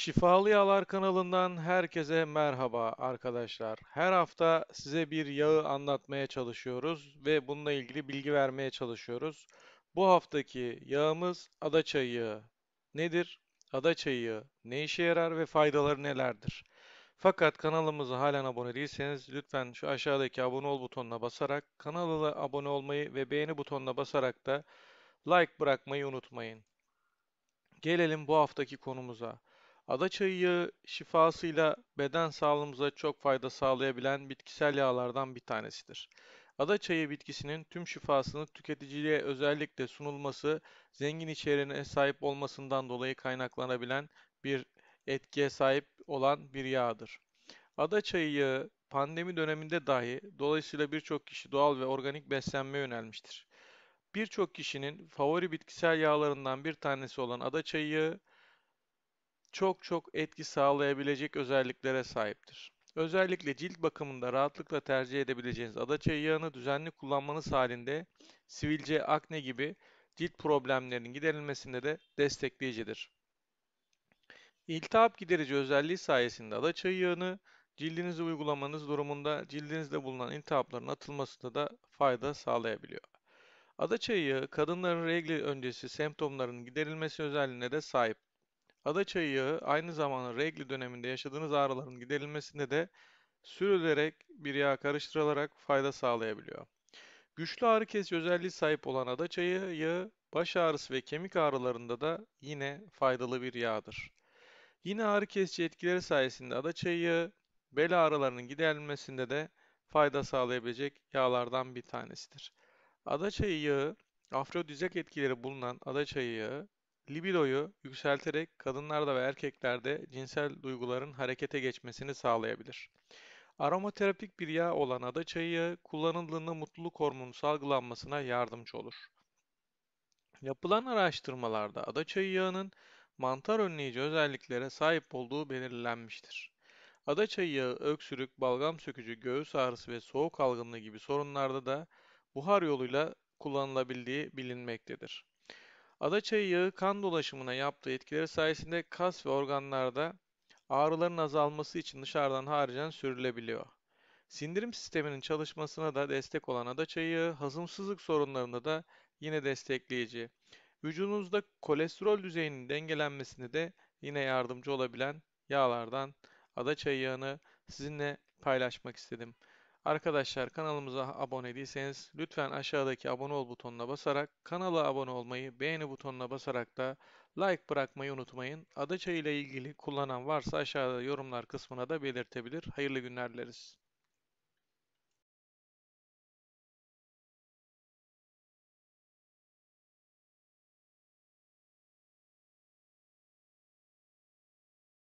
Şifalı Yağlar kanalından herkese merhaba arkadaşlar. Her hafta size bir yağı anlatmaya çalışıyoruz ve bununla ilgili bilgi vermeye çalışıyoruz. Bu haftaki yağımız Adaçayı yağı. Nedir? Adaçayı yağı ne işe yarar ve faydaları nelerdir? Fakat kanalımıza halen abone değilseniz lütfen şu aşağıdaki abone ol butonuna basarak kanala abone olmayı ve beğeni butonuna basarak da like bırakmayı unutmayın. Gelelim bu haftaki konumuza. Adaçayı yağı şifasıyla beden sağlığımıza çok fayda sağlayabilen bitkisel yağlardan bir tanesidir. Adaçayı bitkisinin tüm şifasını tüketiciliğe özellikle sunulması, zengin içeriğine sahip olmasından dolayı kaynaklanabilen bir etkiye sahip olan bir yağdır. Adaçayı yağı pandemi döneminde dahi dolayısıyla birçok kişi doğal ve organik beslenme yönelmiştir. Birçok kişinin favori bitkisel yağlarından bir tanesi olan adaçayı yağı çok çok etki sağlayabilecek özelliklere sahiptir. Özellikle cilt bakımında rahatlıkla tercih edebileceğiniz adaçayı yağını düzenli kullanmanız halinde sivilce, akne gibi cilt problemlerinin giderilmesinde de destekleyicidir. İltihap giderici özelliği sayesinde adaçayı yağını cildinize uygulamanız durumunda cildinizde bulunan iltihapların atılmasında da fayda sağlayabiliyor. Adaçayı yağı kadınların regli öncesi semptomlarının giderilmesi özelliğine de sahip. Adaçayı yağı aynı zamanda regli döneminde yaşadığınız ağrıların giderilmesinde de sürülerek bir yağ karıştırılarak fayda sağlayabiliyor. Güçlü ağrı kesici özelliği sahip olan adaçayı yağı baş ağrısı ve kemik ağrılarında da yine faydalı bir yağdır. Yine ağrı kesici etkileri sayesinde adaçayı yağı bel ağrılarının giderilmesinde de fayda sağlayabilecek yağlardan bir tanesidir. Adaçayı yağı afrodizyak etkileri bulunan adaçayı yağı Libidoyu yükselterek kadınlarda ve erkeklerde cinsel duyguların harekete geçmesini sağlayabilir. Aromaterapik bir yağ olan ada çayı kullanıldığında mutluluk hormonu salgılanmasına yardımcı olur. Yapılan araştırmalarda ada çayı yağının mantar önleyici özelliklere sahip olduğu belirlenmiştir. Ada çayı yağı öksürük, balgam sökücü, göğüs ağrısı ve soğuk algınlığı gibi sorunlarda da buhar yoluyla kullanılabildiği bilinmektedir. Adaçayı yağı kan dolaşımına yaptığı etkileri sayesinde kas ve organlarda ağrıların azalması için dışarıdan haricen sürülebiliyor. Sindirim sisteminin çalışmasına da destek olan adaçayı hazımsızlık sorunlarında da yine destekleyici. Vücudunuzda kolesterol düzeyinin dengelenmesini de yine yardımcı olabilen yağlardan adaçayı yağını sizinle paylaşmak istedim. Arkadaşlar kanalımıza abone değilseniz lütfen aşağıdaki abone ol butonuna basarak kanala abone olmayı, beğeni butonuna basarak da like bırakmayı unutmayın. Adaçay ile ilgili kullanan varsa aşağıda yorumlar kısmına da belirtebilir. Hayırlı günler dileriz.